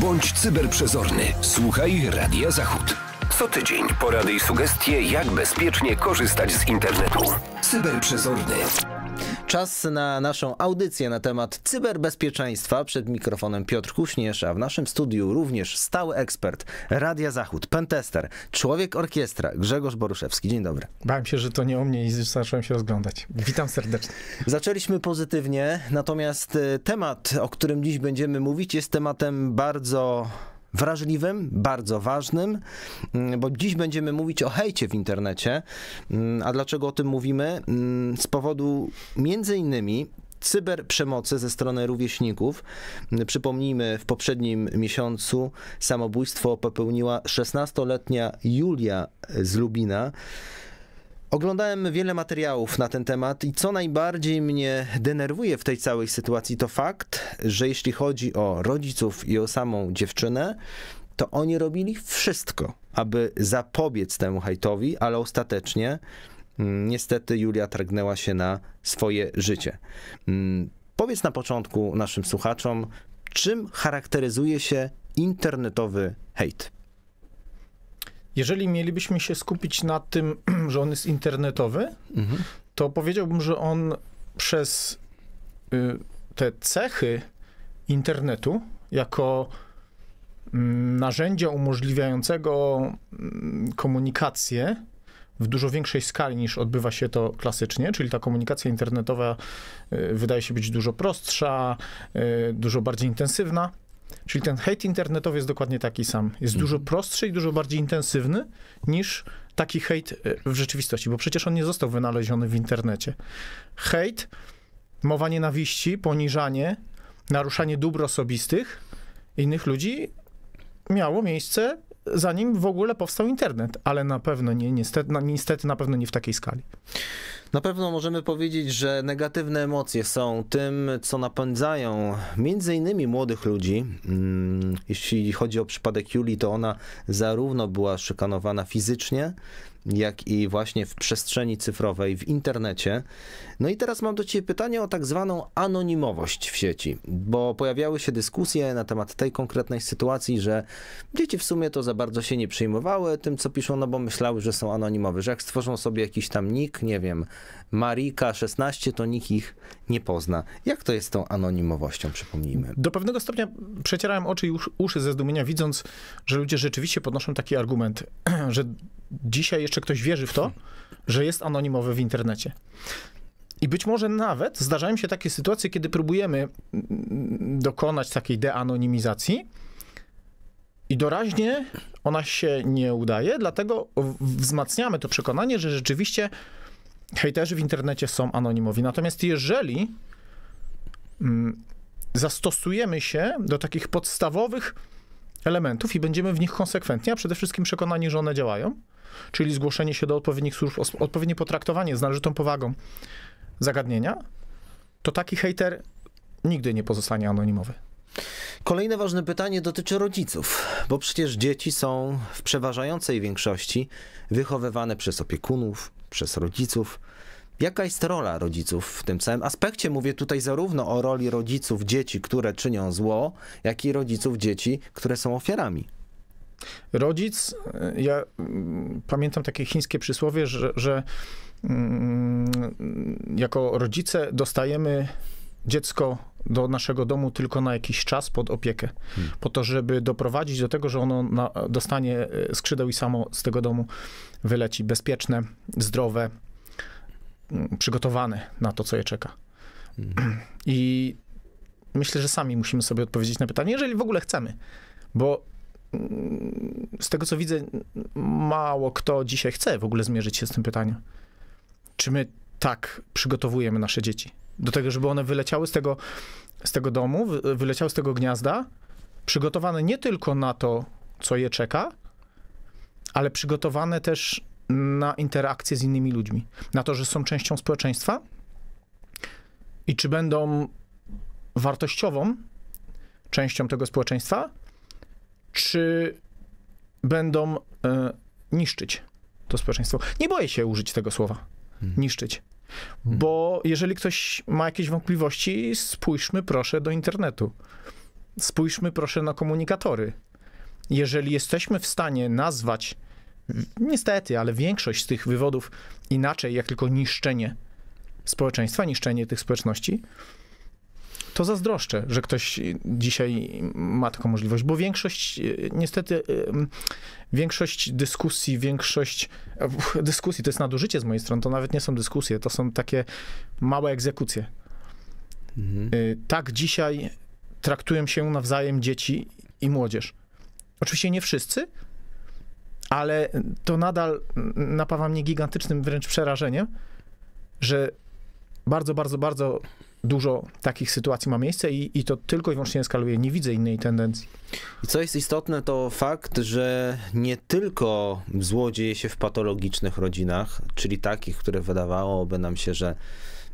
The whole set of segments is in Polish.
Bądź cyberprzezorny. Słuchaj Radia Zachód. Co tydzień porady i sugestie, jak bezpiecznie korzystać z internetu. Cyberprzezorny. Czas na naszą audycję na temat cyberbezpieczeństwa. Przed mikrofonem Piotr Kuśnierz, a w naszym studiu również stały ekspert Radia Zachód, pentester, człowiek orkiestra Grzegorz Boruszewski. Dzień dobry. Bałem się, że to nie o mnie i zacząłem się rozglądać. Witam serdecznie. Zaczęliśmy pozytywnie, natomiast e, temat, o którym dziś będziemy mówić, jest tematem bardzo wrażliwym, bardzo ważnym, mm, bo dziś będziemy mówić o hejcie w internecie. Mm, a dlaczego o tym mówimy? Mm, z powodu między innymi cyberprzemocy ze strony rówieśników. Przypomnijmy, w poprzednim miesiącu samobójstwo popełniła 16-letnia Julia z Lubina. Oglądałem wiele materiałów na ten temat i co najbardziej mnie denerwuje w tej całej sytuacji to fakt, że jeśli chodzi o rodziców i o samą dziewczynę, to oni robili wszystko, aby zapobiec temu hejtowi, ale ostatecznie mm, niestety Julia targnęła się na swoje życie. Mm, powiedz na początku naszym słuchaczom, czym charakteryzuje się internetowy hejt? Jeżeli mielibyśmy się skupić na tym, że on jest internetowy, mhm. to powiedziałbym, że on przez y, te cechy internetu jako mm, narzędzia umożliwiającego mm, komunikację w dużo większej skali niż odbywa się to klasycznie, czyli ta komunikacja internetowa y, wydaje się być dużo prostsza, y, dużo bardziej intensywna Czyli ten hejt internetowy jest dokładnie taki sam. Jest dużo mhm. prostszy i dużo bardziej intensywny niż taki hejt e, w rzeczywistości, bo przecież on nie został wynaleziony w internecie. Hejt, mowa nienawiści, poniżanie, naruszanie dóbr osobistych innych ludzi miało miejsce zanim w ogóle powstał internet, ale na pewno nie, niestety, niestety na pewno nie w takiej skali. Na pewno możemy powiedzieć, że negatywne emocje są tym, co napędzają między innymi młodych ludzi. Mm, jeśli chodzi o przypadek Julii, to ona zarówno była szykanowana fizycznie, jak i właśnie w przestrzeni cyfrowej, w internecie. No i teraz mam do Ciebie pytanie o tak zwaną anonimowość w sieci, bo pojawiały się dyskusje na temat tej konkretnej sytuacji, że dzieci w sumie to za bardzo się nie przejmowały tym, co piszą, no bo myślały, że są anonimowe, że jak stworzą sobie jakiś tam nick, nie wiem, Marika16, to nikt ich nie pozna. Jak to jest z tą anonimowością, przypomnijmy? Do pewnego stopnia przecierałem oczy i uszy ze zdumienia, widząc, że ludzie rzeczywiście podnoszą taki argument, że dzisiaj jeszcze ktoś wierzy w to, że jest anonimowy w internecie. I być może nawet zdarzają się takie sytuacje, kiedy próbujemy mm, dokonać takiej deanonimizacji i doraźnie ona się nie udaje, dlatego wzmacniamy to przekonanie, że rzeczywiście hejterzy w internecie są anonimowi. Natomiast jeżeli mm, zastosujemy się do takich podstawowych elementów i będziemy w nich konsekwentni, a przede wszystkim przekonani, że one działają, czyli zgłoszenie się do odpowiednich służb, odpowiednie potraktowanie z należytą powagą zagadnienia, to taki hater nigdy nie pozostanie anonimowy. Kolejne ważne pytanie dotyczy rodziców, bo przecież dzieci są w przeważającej większości wychowywane przez opiekunów, przez rodziców. Jaka jest rola rodziców w tym całym aspekcie? Mówię tutaj zarówno o roli rodziców dzieci, które czynią zło, jak i rodziców dzieci, które są ofiarami. Rodzic, e, ja mm, pamiętam takie chińskie przysłowie, że, że mm, jako rodzice dostajemy dziecko do naszego domu tylko na jakiś czas pod opiekę, hmm. po to, żeby doprowadzić do tego, że ono na, dostanie e, skrzydeł i samo z tego domu wyleci bezpieczne, zdrowe, Mm, przygotowany na to, co je czeka. Mm. I myślę, że sami musimy sobie odpowiedzieć na pytanie, jeżeli w ogóle chcemy, bo mm, z tego co widzę, mało kto dzisiaj chce w ogóle zmierzyć się z tym pytaniem. Czy my tak przygotowujemy nasze dzieci do tego, żeby one wyleciały z tego, z tego domu, wyleciały z tego gniazda, przygotowane nie tylko na to, co je czeka, ale przygotowane też na interakcję z innymi ludźmi, na to, że są częścią społeczeństwa i czy będą wartościową częścią tego społeczeństwa, czy będą e, niszczyć to społeczeństwo. Nie boję się użyć tego słowa hmm. niszczyć. Hmm. Bo jeżeli ktoś ma jakieś wątpliwości, spójrzmy proszę do internetu. Spójrzmy proszę na komunikatory. Jeżeli jesteśmy w stanie nazwać Niestety, ale większość z tych wywodów inaczej, jak tylko niszczenie społeczeństwa, niszczenie tych społeczności, to zazdroszczę, że ktoś dzisiaj ma taką możliwość, bo większość, e, niestety, e, większość dyskusji, większość e, dyskusji, to jest nadużycie z mojej strony, to nawet nie są dyskusje, to są takie małe egzekucje. Mhm. Tak dzisiaj traktują się nawzajem dzieci i młodzież. Oczywiście nie wszyscy, ale to nadal napawa mnie gigantycznym wręcz przerażeniem, że bardzo, bardzo, bardzo dużo takich sytuacji ma miejsce i, i to tylko i wyłącznie eskaluje. Nie widzę innej tendencji. I co jest istotne, to fakt, że nie tylko zło dzieje się w patologicznych rodzinach, czyli takich, które wydawałoby nam się, że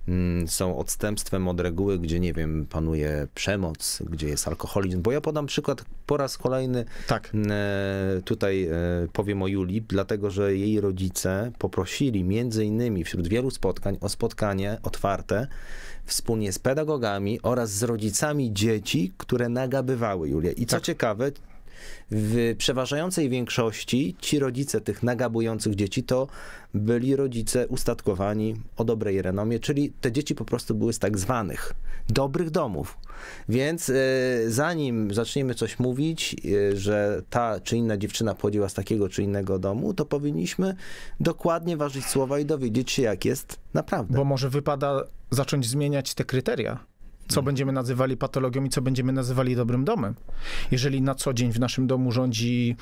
Mm, są odstępstwem od reguły, gdzie nie wiem, panuje przemoc, gdzie jest alkoholizm. Bo ja podam przykład po raz kolejny. Tak. E, tutaj e, powiem o Julii, dlatego że jej rodzice poprosili między innymi wśród wielu spotkań o spotkanie otwarte wspólnie z pedagogami oraz z rodzicami dzieci, które nagabywały Julię. I co tak. ciekawe, w przeważającej większości ci rodzice tych nagabujących dzieci to byli rodzice ustatkowani o dobrej renomie, czyli te dzieci po prostu były z tak zwanych dobrych domów. Więc y, zanim zaczniemy coś mówić, y, że ta czy inna dziewczyna pochodziła z takiego czy innego domu, to powinniśmy dokładnie ważyć słowa i dowiedzieć się, jak jest naprawdę. Bo może wypada zacząć zmieniać te kryteria co będziemy nazywali patologią i co będziemy nazywali dobrym domem. Jeżeli na co dzień w naszym domu rządzi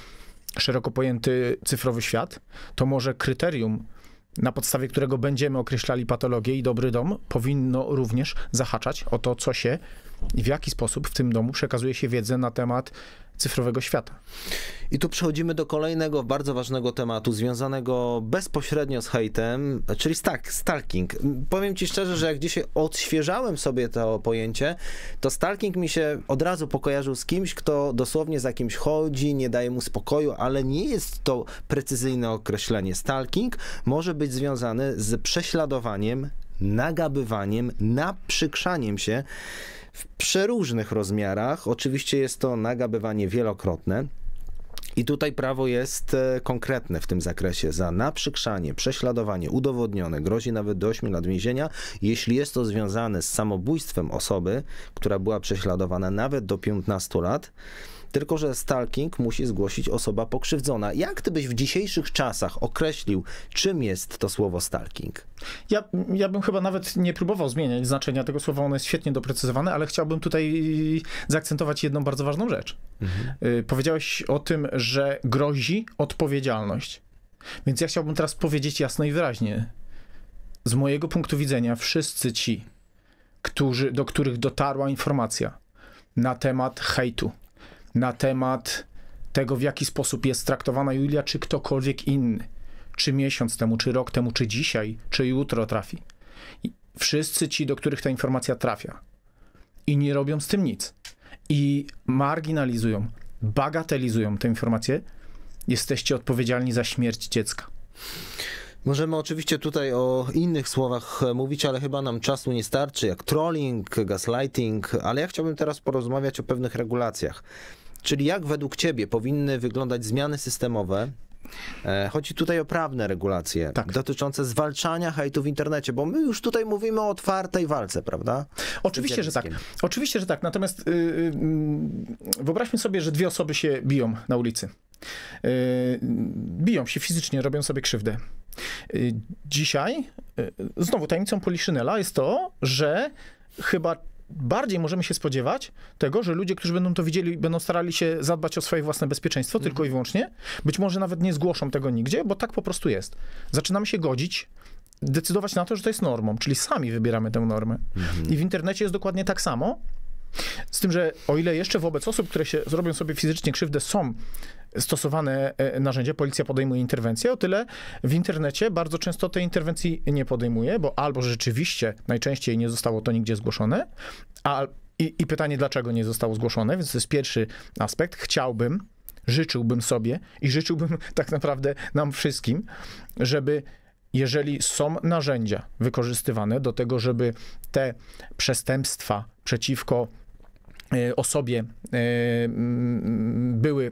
szeroko pojęty cyfrowy świat, to może kryterium, na podstawie którego będziemy określali patologię i dobry dom, powinno również zahaczać o to, co się i w jaki sposób w tym domu przekazuje się wiedzę na temat cyfrowego świata. I tu przechodzimy do kolejnego bardzo ważnego tematu, związanego bezpośrednio z hejtem, czyli stalk, stalking. Powiem ci szczerze, że jak dzisiaj odświeżałem sobie to pojęcie, to stalking mi się od razu pokojarzył z kimś, kto dosłownie za kimś chodzi, nie daje mu spokoju, ale nie jest to precyzyjne określenie. Stalking może być związany z prześladowaniem, nagabywaniem, naprzykrzaniem się w przeróżnych rozmiarach. Oczywiście jest to nagabywanie wielokrotne. I tutaj prawo jest e, konkretne w tym zakresie. Za naprzykrzanie, prześladowanie udowodnione grozi nawet do 8 lat więzienia, jeśli jest to związane z samobójstwem osoby, która była prześladowana nawet do 15 lat tylko że stalking musi zgłosić osoba pokrzywdzona. Jak ty byś w dzisiejszych czasach określił, czym jest to słowo stalking? Ja, ja bym chyba nawet nie próbował zmieniać znaczenia tego słowa, ono jest świetnie doprecyzowane, ale chciałbym tutaj zaakcentować jedną bardzo ważną rzecz. Mhm. Y, powiedziałeś o tym, że grozi odpowiedzialność. Więc ja chciałbym teraz powiedzieć jasno i wyraźnie. Z mojego punktu widzenia, wszyscy ci, którzy, do których dotarła informacja na temat hejtu, na temat tego, w jaki sposób jest traktowana Julia, czy ktokolwiek inny, czy miesiąc temu, czy rok temu, czy dzisiaj, czy jutro trafi. I wszyscy ci, do których ta informacja trafia, i nie robią z tym nic, i marginalizują, bagatelizują tę informację, jesteście odpowiedzialni za śmierć dziecka. Możemy oczywiście tutaj o innych słowach e, mówić, ale chyba nam czasu nie starczy, jak trolling, gaslighting, ale ja chciałbym teraz porozmawiać o pewnych regulacjach. Czyli jak według Ciebie powinny wyglądać zmiany systemowe, e, Chodzi tutaj o prawne regulacje tak. dotyczące zwalczania hejtu w internecie, bo my już tutaj mówimy o otwartej walce, prawda? Oczywiście, że tak. Oczywiście, że tak. Natomiast yy, yy, wyobraźmy sobie, że dwie osoby się biją na ulicy. Yy, biją się fizycznie, robią sobie krzywdę. Y, dzisiaj y, znowu tajemnicą Poliszynela jest to, że chyba bardziej możemy się spodziewać tego, że ludzie, którzy będą to widzieli, będą starali się zadbać o swoje własne bezpieczeństwo mhm. tylko i wyłącznie. Być może nawet nie zgłoszą tego nigdzie, bo tak po prostu jest. Zaczynamy się godzić, decydować na to, że to jest normą, czyli sami wybieramy tę normę. Mhm. I w internecie jest dokładnie tak samo. Z tym, że o ile jeszcze wobec osób, które się zrobią sobie fizycznie krzywdę, są stosowane e, narzędzie, policja podejmuje interwencję, o tyle w internecie bardzo często tej interwencji nie podejmuje, bo albo rzeczywiście najczęściej nie zostało to nigdzie zgłoszone, a i, I pytanie, dlaczego nie zostało zgłoszone, więc to jest pierwszy aspekt. Chciałbym, życzyłbym sobie i życzyłbym tak naprawdę nam wszystkim, żeby jeżeli są narzędzia wykorzystywane do tego, żeby te przestępstwa przeciwko E, osobie e, były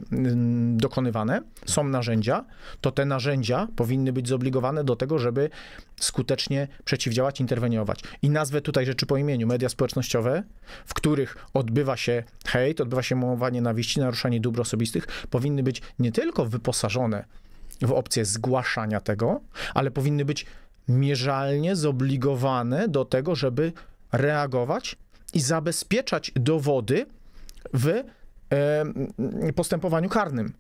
dokonywane, są narzędzia, to te narzędzia powinny być zobligowane do tego, żeby skutecznie przeciwdziałać, interweniować. I nazwę tutaj rzeczy po imieniu media społecznościowe, w których odbywa się hejt, odbywa się mowa nienawiści, naruszanie dóbr osobistych, powinny być nie tylko wyposażone w opcję zgłaszania tego, ale powinny być mierzalnie zobligowane do tego, żeby reagować i zabezpieczać dowody w postępowaniu karnym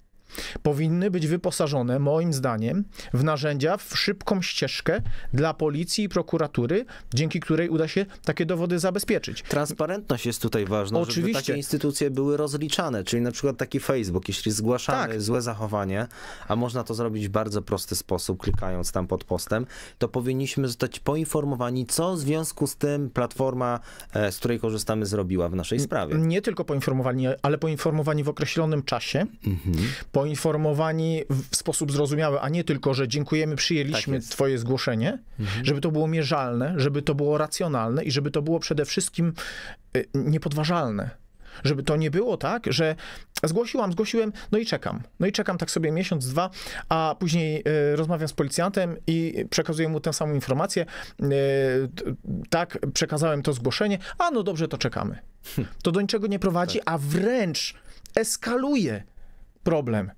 powinny być wyposażone, moim zdaniem, w narzędzia, w szybką ścieżkę dla policji i prokuratury, dzięki której uda się takie dowody zabezpieczyć. Transparentność jest tutaj ważna, Oczywiście. żeby takie instytucje były rozliczane, czyli na przykład taki Facebook, jeśli zgłaszamy tak. złe zachowanie, a można to zrobić w bardzo prosty sposób, klikając tam pod postem, to powinniśmy zostać poinformowani, co w związku z tym platforma, e, z której korzystamy, zrobiła w naszej sprawie. Nie, nie tylko poinformowani, ale poinformowani w określonym czasie, mhm. po poinformowani w sposób zrozumiały, a nie tylko, że dziękujemy, przyjęliśmy tak twoje zgłoszenie, mhm. żeby to było mierzalne, żeby to było racjonalne i żeby to było przede wszystkim y, niepodważalne. Żeby to nie było tak, że zgłosiłam, zgłosiłem, no i czekam. No i czekam tak sobie miesiąc, dwa, a później y, rozmawiam z policjantem i przekazuję mu tę samą informację. Y, tak, przekazałem to zgłoszenie, a no dobrze, to czekamy. Hm. To do niczego nie prowadzi, tak. a wręcz eskaluje problem.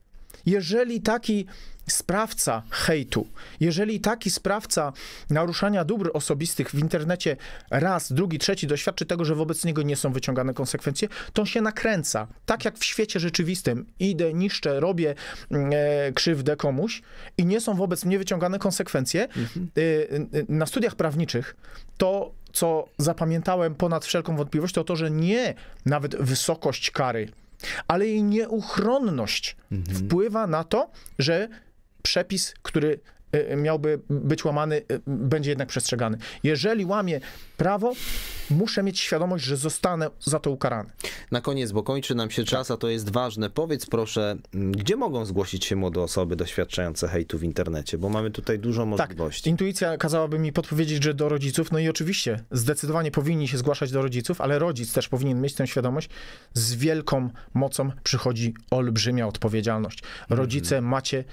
Jeżeli taki sprawca hejtu, jeżeli taki sprawca naruszania dóbr osobistych w internecie raz, drugi, trzeci doświadczy tego, że wobec niego nie są wyciągane konsekwencje, to on się nakręca. Tak jak w świecie rzeczywistym idę, niszczę, robię mm, e, krzywdę komuś i nie są wobec mnie wyciągane konsekwencje. Mhm. E, na studiach prawniczych to co zapamiętałem ponad wszelką wątpliwość, to to, że nie nawet wysokość kary ale jej nieuchronność mhm. wpływa na to, że przepis, który e, e, miałby być łamany, e, będzie jednak przestrzegany. Jeżeli łamie prawo, muszę mieć świadomość, że zostanę za to ukarany. Na koniec, bo kończy nam się czas, a to jest ważne. Powiedz proszę, mm, gdzie mogą zgłosić się młode osoby doświadczające hejtu w internecie? Bo mamy tutaj dużo tak, możliwości. Tak, intuicja kazałaby mi podpowiedzieć, że do rodziców, no i oczywiście zdecydowanie powinni się zgłaszać do rodziców, ale rodzic też powinien mieć tę świadomość. Z wielką mocą przychodzi olbrzymia odpowiedzialność. Mhm. Rodzice mm macie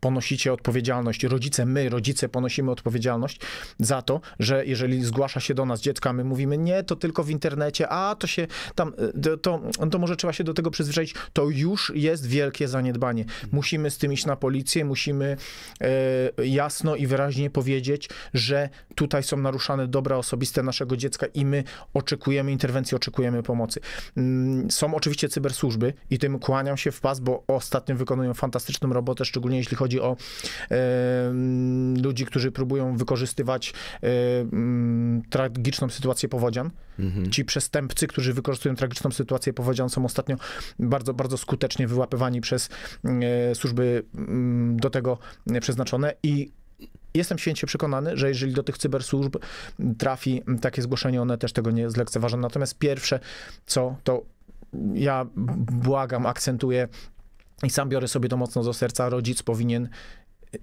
ponosicie odpowiedzialność, rodzice, my, rodzice, ponosimy odpowiedzialność za to, że jeżeli zgłasza się do nas z dziecka, my mówimy, nie, to tylko w internecie, a to się tam, y, to, to może trzeba się do tego przyzwyczaić, to już jest wielkie zaniedbanie. Musimy z tym iść na policję, musimy e, jasno i wyraźnie powiedzieć, że tutaj są naruszane dobra osobiste naszego dziecka i my oczekujemy interwencji, oczekujemy pomocy. Mm, są oczywiście cybersłużby i tym kłaniam się w pas, bo ostatnio wykonują fantastyczną robotę, szczególnie jeśli chodzi o e, ludzi, którzy próbują wykorzystywać y, trakt tragiczną sytuację powodzian. Mhm. Ci przestępcy, którzy wykorzystują tragiczną sytuację powodzian, są ostatnio bardzo, bardzo skutecznie wyłapywani przez mm, e, służby m, mm, do tego przeznaczone i Jestem święcie przekonany, że jeżeli do tych cybersłużb trafi takie zgłoszenie, one też tego nie zlekceważą. Natomiast pierwsze, co to ja błagam, akcentuję i sam biorę sobie to mocno do serca, rodzic powinien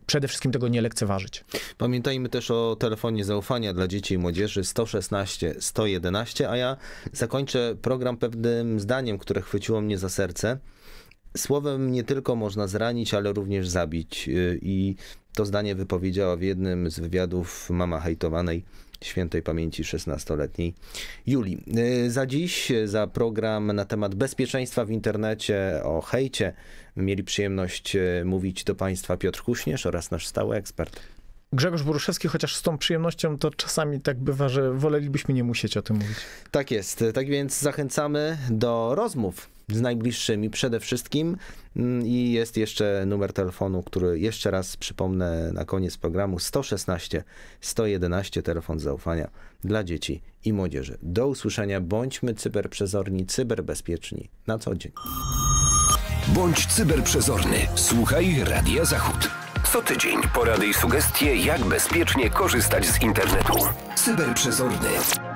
przede wszystkim tego nie lekceważyć. Pamiętajmy też o telefonie zaufania dla dzieci i młodzieży 116 111, a ja zakończę program pewnym zdaniem, które chwyciło mnie za serce. Słowem nie tylko można zranić, ale również zabić. Y, I to zdanie wypowiedziała w jednym z wywiadów mama hejtowanej świętej pamięci 16-letniej Julii. Y, za dziś, y, za program na temat bezpieczeństwa w internecie, o hejcie, mieli przyjemność y, mówić do Państwa Piotr Kuśnierz oraz nasz stały ekspert. Grzegorz Boruszewski, chociaż z tą przyjemnością to czasami tak bywa, że wolelibyśmy nie musieć o tym mówić. Tak jest. Tak więc zachęcamy do rozmów z najbliższymi przede wszystkim. Mm, I jest jeszcze numer telefonu, który jeszcze raz przypomnę na koniec programu: 116 111, telefon zaufania dla dzieci i młodzieży. Do usłyszenia, bądźmy cyberprzezorni, cyberbezpieczni na co dzień. Bądź cyberprzezorny. Słuchaj Radia Zachód. Co tydzień porady i sugestie, jak bezpiecznie korzystać z internetu. Cyberprzezorny.